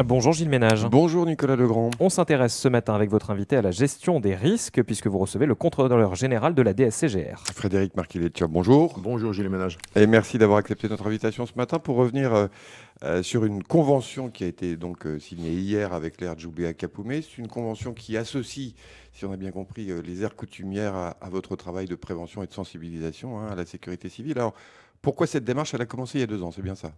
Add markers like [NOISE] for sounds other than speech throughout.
Ah, bonjour Gilles Ménage. Bonjour Nicolas Legrand. On s'intéresse ce matin avec votre invité à la gestion des risques, puisque vous recevez le contrôleur général de la DSCGR. Frédéric Marquiletia, bonjour. Bonjour Gilles Ménage. Et merci d'avoir accepté notre invitation ce matin pour revenir euh, euh, sur une convention qui a été donc euh, signée hier avec l'air à Kapoumé. C'est une convention qui associe, si on a bien compris, les aires coutumières à, votre travail de prévention et de sensibilisation hein, à la sécurité civile. Alors, pourquoi cette démarche Elle a commencé il y a deux ans, c'est bien ça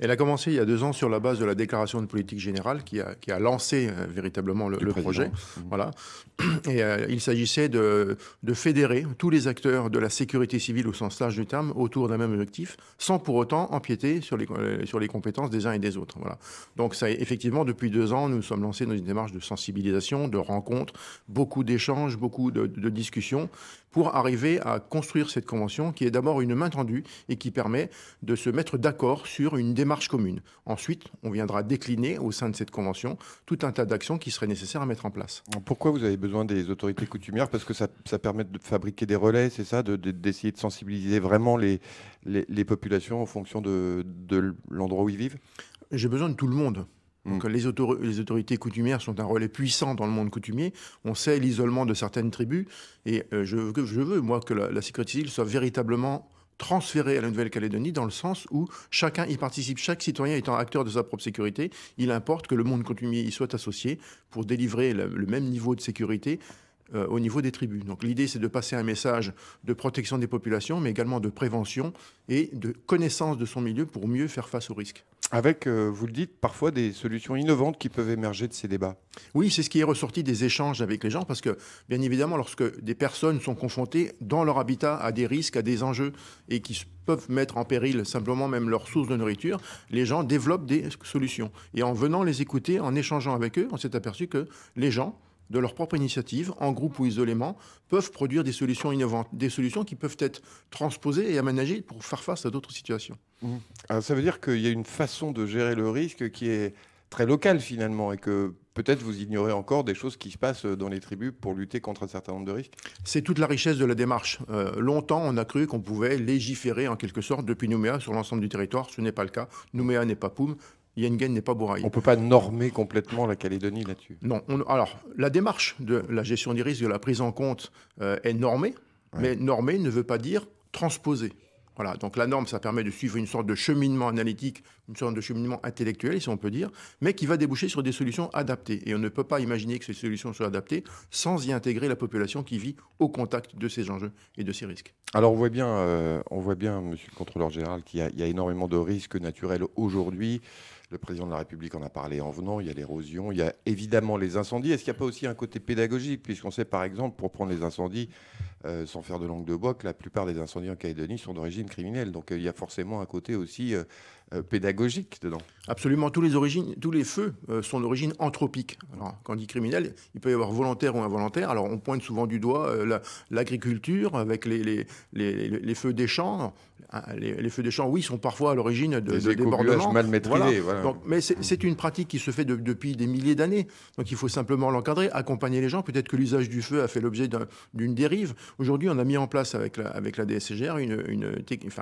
Elle a commencé il y a deux ans sur la base de la déclaration de politique générale qui a, qui a lancé euh, véritablement le, projet. Mmh. Voilà. [CLEARS THROAT] Et euh, il s'agissait de, de, fédérer tous les acteurs de la sécurité civile au sens large du terme autour d'un même objectif, sans pour autant empiéter sur les, euh, sur les compétences des uns et des autres. Voilà. Donc ça, effectivement, depuis deux ans, nous sommes lancés dans une démarche de sensibilisation, de rencontre, beaucoup d'échanges, beaucoup de discussions, pour arriver à construire cette convention qui est d'abord une main tendue et qui permet de se mettre d'accord sur une démarche commune. Ensuite, on viendra décliner au sein de cette convention tout un tas d'actions qui seraient nécessaires à mettre en place. Pourquoi vous avez besoin des autorités coutumières Parce que ça, permet de fabriquer des relais, c'est ça, d'essayer de, sensibiliser vraiment les, populations en fonction de l'endroit où ils vivent J'ai besoin de tout le monde. Mm. les, autorités coutumières sont un relais puissant dans le monde coutumier. On sait l'isolement de certaines tribus. Et euh, je, veux, moi, que la, sécurité civile soit véritablement transférée à la Nouvelle-Calédonie dans le sens où chacun y participe, chaque citoyen étant acteur de sa propre sécurité, il importe que le monde coutumier y soit associé pour délivrer le, même niveau de sécurité euh, au niveau des tribus. Donc l'idée, c'est de passer un message de protection des populations, mais également de prévention et de connaissance de son milieu pour mieux faire face aux risques avec, euh, vous le dites, parfois des solutions innovantes qui peuvent émerger de ces débats. Oui, c'est ce qui est ressorti des échanges avec les gens, parce que, bien évidemment, lorsque des personnes sont confrontées dans leur habitat à des risques, à des enjeux, et qui peuvent mettre en péril simplement même leur source de nourriture, les gens développent des solutions. Et en venant les écouter, en échangeant avec eux, on s'est aperçu que les gens de leur propre initiative, en groupe ou isolément, peuvent produire des solutions innovantes, des solutions qui peuvent être transposées et aménagées pour faire face à d'autres situations. Mmh. Ah, ça veut dire qu'il y a une façon de gérer le risque qui est très locale finalement et que peut-être vous ignorez encore des choses qui se passent dans les tribus pour lutter contre un certain nombre de risques C'est toute la richesse de la démarche. Euh, longtemps, on a cru qu'on pouvait légiférer en quelque sorte depuis Nouméa sur l'ensemble du territoire. Ce n'est pas le cas. Nouméa n'est pas Poum. Yengen n'est pas bourraille. On ne peut pas normer complètement la Calédonie là-dessus. Non. alors, la démarche de la gestion des risques, de la prise en compte euh, est normée, mais normée ne veut pas dire transposer. Voilà, donc la norme, ça permet de suivre une sorte de cheminement analytique, une sorte de cheminement intellectuel, si on peut dire, mais qui va déboucher sur des solutions adaptées. Et on ne peut pas imaginer que ces solutions soient adaptées sans y intégrer la population qui vit au contact de ces enjeux et de ces risques. Alors on voit bien, M. Euh, on voit bien Monsieur le Contrôleur Général, qu'il y, a énormément de risques naturels aujourd'hui. Le président de la République en a parlé en venant. Il y a l'érosion, il y a évidemment les incendies. Est-ce qu'il n'y a pas aussi un côté pédagogique Puisqu'on sait, par exemple, pour prendre les incendies, euh, sans faire de langue de bois, que la plupart des incendies en Calédonie sont d'origine criminelle. Donc euh, il y a forcément un côté aussi euh, pédagogique dedans. Absolument. Tous les, origines, tous les feux sont d'origine anthropique. Alors, quand on dit criminel, il peut y avoir volontaire ou involontaire. Alors on pointe souvent du doigt l'agriculture avec les feux des champs. Ah, les, feux de champs, oui, sont parfois à l'origine de, débordements. mal maîtrisés. mais c'est une pratique qui se fait depuis des milliers d'années. Donc il faut simplement l'encadrer, accompagner les gens. Peut-être que l'usage du feu a fait l'objet d'une dérive. Aujourd'hui, on a mis en place avec la, avec DSCGR une, technique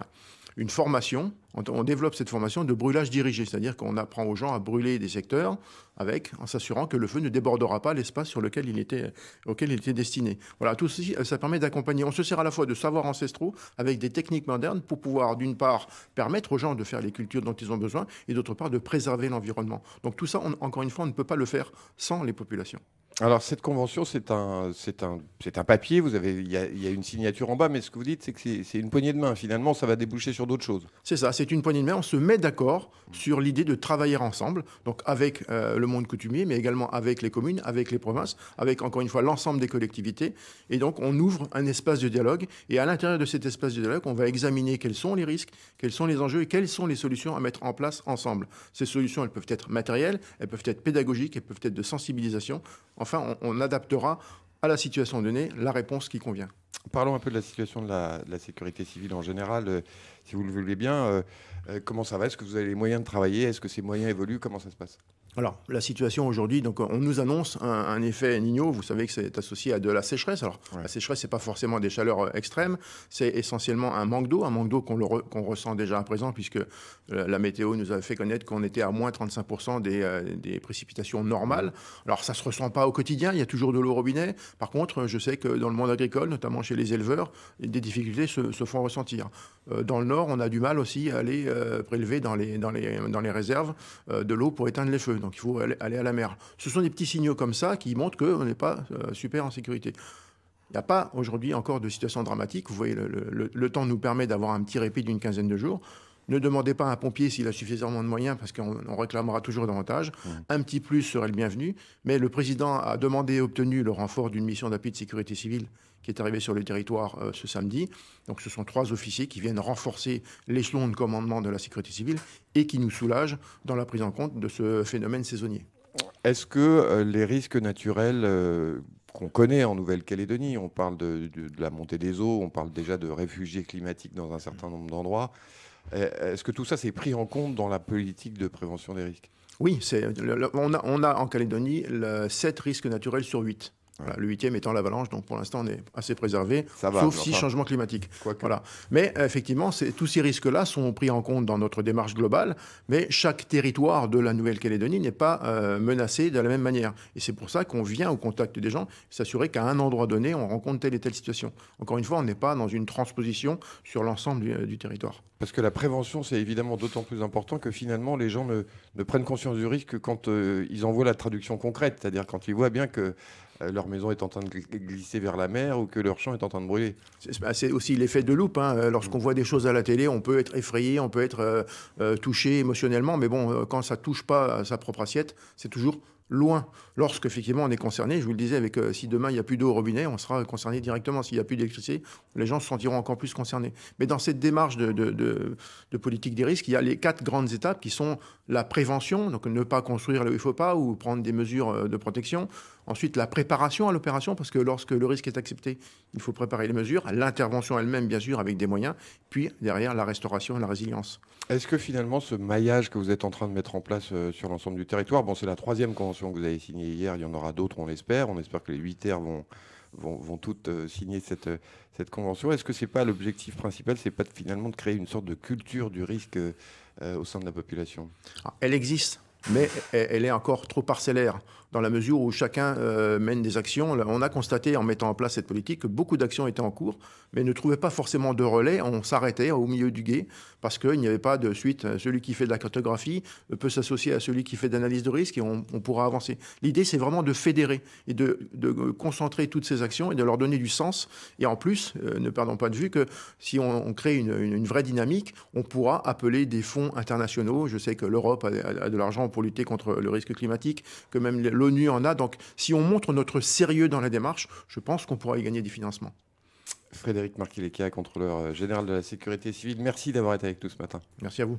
une formation, on, développe cette formation de brûlage dirigé, c'est-à-dire qu'on apprend aux gens à brûler des secteurs avec, en s'assurant que le feu ne débordera pas l'espace sur lequel il était, auquel il était destiné. Voilà, tout ceci, euh, ça permet d'accompagner. On se sert à la fois de savoirs ancestraux avec des techniques modernes pour pouvoir, d'une part, permettre aux gens de faire les cultures dont ils ont besoin et d'autre part, de préserver l'environnement. Donc tout ça, encore une fois, on ne peut pas le faire sans les populations. Alors cette convention, c'est un, c'est un, c'est un papier. Vous avez, il y, a une signature en bas, mais ce que vous dites, c'est que c'est, une poignée de main. Finalement, ça va déboucher sur d'autres choses. C'est ça. C'est une poignée de main. On se met d'accord hmm. sur l'idée de travailler ensemble, donc avec euh, le monde coutumier, mais également avec les communes, avec les provinces, avec encore une fois l'ensemble des collectivités. Et donc, on ouvre un espace de dialogue. Et à l'intérieur de cet espace de dialogue, on va examiner quels sont les risques, quels sont les enjeux et quelles sont les solutions à mettre en place ensemble. Ces solutions, elles peuvent être matérielles, elles peuvent être pédagogiques, elles peuvent être de sensibilisation. Enfin, enfin, on, adaptera à la situation donnée la réponse qui convient. Parlons un peu de la situation de la, sécurité civile en général, euh, si vous le voulez bien. Euh, euh, comment ça va Est-ce que vous avez les moyens de travailler Est-ce que ces moyens évoluent Comment ça se passe alors, la situation aujourd'hui, donc on nous annonce un, effet Nino, vous savez que c'est associé à de la sécheresse. Alors, la sécheresse, ce n'est pas forcément des chaleurs euh, extrêmes, c'est essentiellement un manque d'eau, un manque d'eau qu'on ressent déjà à présent, puisque euh, la, météo nous a fait connaître qu'on était à moins 35% euh, des, précipitations normales. Alors, ça se ressent pas au quotidien, il y a toujours de l'eau au robinet. Par contre, je sais que dans le monde agricole, notamment chez les éleveurs, des difficultés se, font ressentir. dans le Nord, on a du mal aussi à aller prélever dans les, dans les réserves de l'eau pour éteindre les feux donc il faut aller, à la mer. Ce sont des petits signaux comme ça qui montrent qu'on n'est pas euh, super en sécurité. Il n'y a pas aujourd'hui encore de situation dramatique. Vous voyez, le temps nous permet d'avoir un petit répit d'une quinzaine de jours. Ne demandez pas à un pompier s'il a suffisamment de moyens, parce qu'on réclamera toujours davantage. Mmh. Un petit plus serait le bienvenu. Mais le président a demandé et obtenu le renfort d'une mission d'appui de sécurité civile qui est arrivée sur le territoire euh, ce samedi. Donc ce sont trois officiers qui viennent renforcer l'échelon de commandement de la sécurité civile et qui nous soulagent dans la prise en compte de ce phénomène saisonnier. Est-ce que euh, les risques naturels euh, qu'on connaît en Nouvelle-Calédonie, on parle de, la montée des eaux, on parle déjà de réfugiés climatiques dans un certain nombre d'endroits, euh, est-ce que tout ça s'est pris en compte dans la politique de prévention des risques Oui, on, a, en Calédonie sept 7 risques naturels sur 8 le huitième étant l'avalanche, donc pour l'instant on est assez préservé, sauf si changement climatique. Voilà. Mais effectivement, tous ces risques-là sont pris en compte dans notre démarche globale, mais chaque territoire de la Nouvelle-Calédonie n'est pas euh, menacé de la même manière. Et c'est pour ça qu'on vient au contact des gens, s'assurer qu'à un endroit donné, on rencontre telle et telle situation. Encore une fois, on n'est pas dans une transposition sur l'ensemble du, euh, territoire. Parce que la prévention, c'est évidemment d'autant plus important que finalement, les gens ne, prennent conscience du risque que quand euh, ils en voient la traduction concrète, c'est-à-dire quand ils voient bien que euh, leur maison est en train de glisser vers la mer ou que leur champ est en train de brûler. C'est bah, aussi l'effet de loupe. Hein. Euh, lorsqu'on voit des choses à la télé, on peut être effrayé, on peut être euh, touché émotionnellement, mais bon, quand ça touche pas sa propre assiette, c'est toujours loin. Lorsque effectivement on est concerné, je vous le disais, avec si demain il n'y a plus d'eau au robinet, on sera concerné directement. S'il n'y a plus d'électricité, les gens se sentiront encore plus concernés. Mais dans cette démarche de, de, de, politique des risques, il y a les quatre grandes étapes qui sont la prévention, donc ne pas construire là où il ne faut pas ou prendre des mesures de protection. Ensuite, la préparation à l'opération, parce que lorsque le risque est accepté, il faut préparer les mesures, l'intervention elle-même, bien sûr, avec des moyens, puis derrière la restauration et la résilience. Est-ce que finalement, ce maillage que vous êtes en train de mettre en place euh, sur l'ensemble du territoire, bon, c'est la troisième convention que vous avez signée hier, il y en aura d'autres, on l'espère, on espère que les huit terres vont, Vont, vont, toutes euh, signer cette, euh, cette convention. Est-ce que c'est pas l'objectif principal C'est pas de, finalement de créer une sorte de culture du risque au sein de la population ah, Elle existe mais elle est encore trop parcellaire dans la mesure où chacun euh, mène des actions. On a constaté en mettant en place cette politique que beaucoup d'actions étaient en cours, mais ne trouvaient pas forcément de relais. On s'arrêtait au milieu du guet parce qu'il n'y avait pas de suite. Celui qui fait de la cartographie euh, peut s'associer à celui qui fait d'analyse de risque et on, pourra avancer. L'idée, c'est vraiment de fédérer et de, concentrer toutes ces actions et de leur donner du sens. Et en plus, euh, ne perdons pas de vue que si on, crée une, vraie dynamique, on pourra appeler des fonds internationaux. Je sais que l'Europe a de l'argent pour lutter contre le risque climatique, que même l'ONU en a. Donc si on montre notre sérieux dans la démarche, je pense qu'on pourra y gagner des financements. Frédéric Marquilleca, contrôleur euh, général de la sécurité civile, merci d'avoir été avec nous ce matin. Merci à vous.